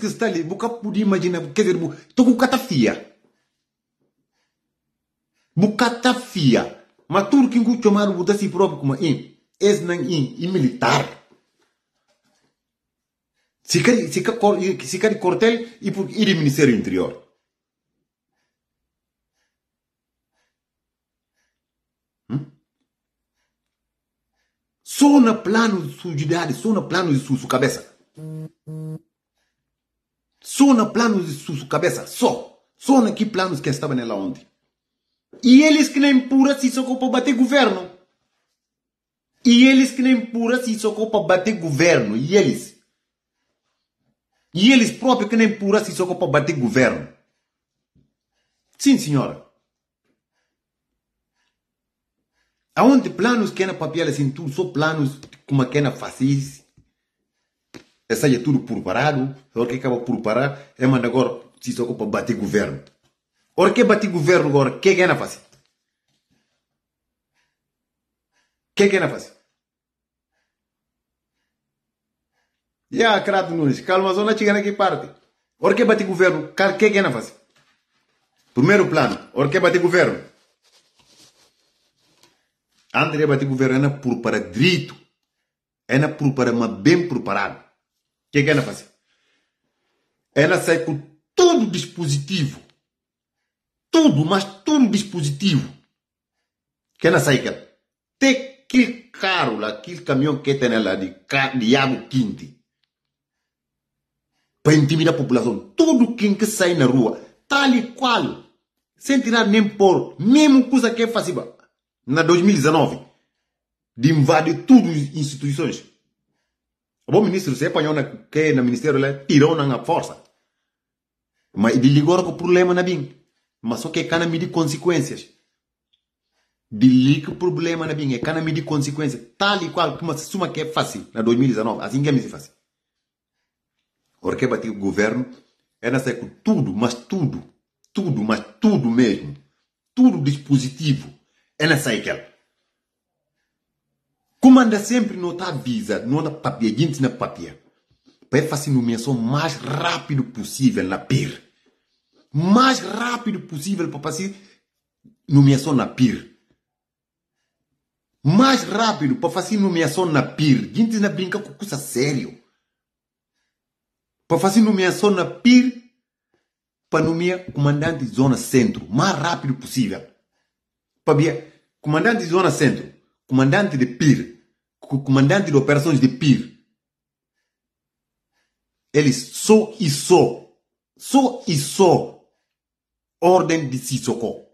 cristalli buka pudi imagina kezer bu toku katafia bukata fia ma turki ngu chomar buda si prob kuma in es nang in i militar sikari sika cor, sikari cortel e por ir ministério interior hmm? Só na plano de sua idade, só na plano su sua, sua cabeça. Sona planos de sua cabeça, só. Sona que planos que estavam nela ontem. E eles que nem pura se socou para bater governo. E eles que nem pura se socou para bater governo. E eles. E eles próprios que nem pura se socou para bater governo. Sim, senhora. Aonde planos que na papel assim, tudo só planos como que na fascista saia é tudo por parado. A hora que acaba por parar, é uma agora se só para bater governo. A hora que bater governo agora, o que é que é na face? O que é que é na face? E a Crato Nunes, calma, zona não chega que parte. A hora que bater governo, o que é que é na face? Primeiro plano, a hora que bater governo. André bater governo é por para direito. É por para bem preparado. O que, é que ela fazia? Ela sai com todo dispositivo. Tudo, mas todo dispositivo. Que ela sai com Tem aquele carro lá, aquele caminhão que tem lá de, de água quente. Para intimidar a população. Todo quem que sai na rua, tal e qual. Sem tirar nem por. Mesmo coisa que é fácil. Na 2019. De invadir todas as instituições o ministro se pa nyona ke na ministério le tirou é na é força mas de ligor com problema na né, bing mas só que é cana me consequências de o problema na né, bing é cana me consequências tal e qual como se suma que é fácil na 2019 assim que é mais fácil porque bati o governo é nessa com tudo mas tudo tudo mas tudo mesmo tudo dispositivo é nessa aquela Comanda sempre não está visa não na papia, gente na papia. Para fazer nomeação mais rápido possível na PIR. Mais rápido possível para fazer nomeação na PIR. Mais rápido para fazer nomeação na PIR. Gente na brinca com coisa sério. Para fazer nomeação na PIR, para nomear comandante de zona centro. Mais rápido possível. Para comandante de zona centro. comandante de Pir, comandante de operações de Pir. Eles só e só, só e só, ordem de Sissoko.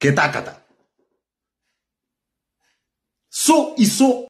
Ketakata. Só e só